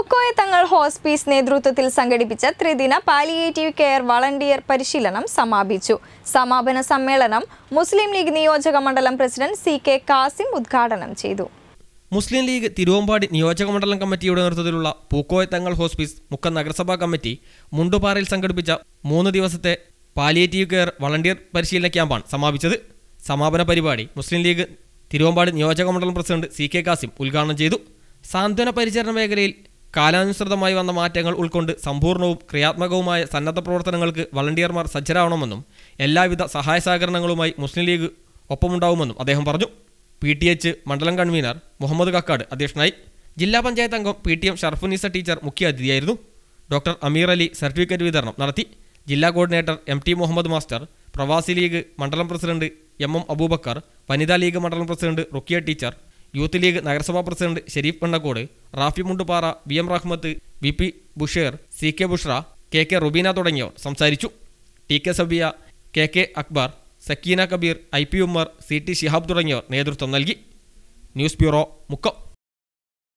പൂക്കോയ തങ്ങൾ ഹോസ്പീസ് നേതൃത്വത്തിൽ സംഘടിപ്പിച്ച ത്രിദിന പാലിയേറ്റീവ് കെയർ വളണ്ടിയർ പരിശീലനം സമാപിച്ചു സമാപന സമ്മേളനം മുസ്ലിം ലീഗ് നിയോജക മണ്ഡലം പ്രസിഡന്റ് സി കെ കാസിം ഉദ്ഘാടനം ചെയ്തു മുസ്ലിം ലീഗ് തിരുവമ്പാടി നിയോജകമണ്ഡലം കമ്മിറ്റിയുടെ നേതൃത്വത്തിലുള്ള തങ്ങൾ ഹോസ്പീസ് മുക്ക നഗരസഭാ കമ്മിറ്റി മുണ്ടുപാറയിൽ സംഘടിപ്പിച്ച മൂന്ന് ദിവസത്തെ പാലിയേറ്റീവ് കെയർ വളണ്ടിയർ പരിശീലന ക്യാമ്പാണ് സമാപിച്ചത് സമാപന പരിപാടി മുസ്ലിം ലീഗ് തിരുവമ്പാടി നിയോജകമണ്ഡലം പ്രസിഡന്റ് സി കെ കാസിം ഉദ്ഘാടനം ചെയ്തു സാന്ത്വന പരിചരണ മേഖലയിൽ കാലാനുസൃതമായി വന്ന മാറ്റങ്ങൾ ഉൾക്കൊണ്ട് സമ്പൂർണ്ണവും ക്രിയാത്മകവുമായ സന്നദ്ധ പ്രവർത്തനങ്ങൾക്ക് വളണ്ടിയർമാർ സജ്ജരാവണമെന്നും എല്ലാവിധ സഹായ സഹകരണങ്ങളുമായി മുസ്ലിം ലീഗ് ഒപ്പമുണ്ടാവുമെന്നും അദ്ദേഹം പറഞ്ഞു പി ടി എച്ച് മണ്ഡലം കൺവീനർ മുഹമ്മദ് കക്കാട് അധ്യക്ഷനായി ജില്ലാ പഞ്ചായത്ത് അംഗം P T M Sharfunisa teacher മുഖ്യാതിഥിയായിരുന്നു ഡോക്ടർ അമീർ അലി സർട്ടിഫിക്കറ്റ് വിതരണം നടത്തി ജില്ലാ coordinator M T Muhammad master പ്രവാസി ലീഗ് മണ്ഡലം പ്രസിഡന്റ് എം എം അബൂബക്കർ വനിതാ ലീഗ് മണ്ഡലം president Rukkiya teacher youth League നഗരസഭാ president Shareef Pennakkod Rafi Mundupara V M Rahmath V P Busher C K Bushra K K Rubeena തുടങ്ങിയവർ സംസാരിച്ചു T K Sabiya K K Akbar Sakeena Kabeer I P Ummer C T Shihab തുടങ്ങിയവർ നേതൃത്വം നൽകി ന്യൂസ് ബ്യൂറോ മുക്കം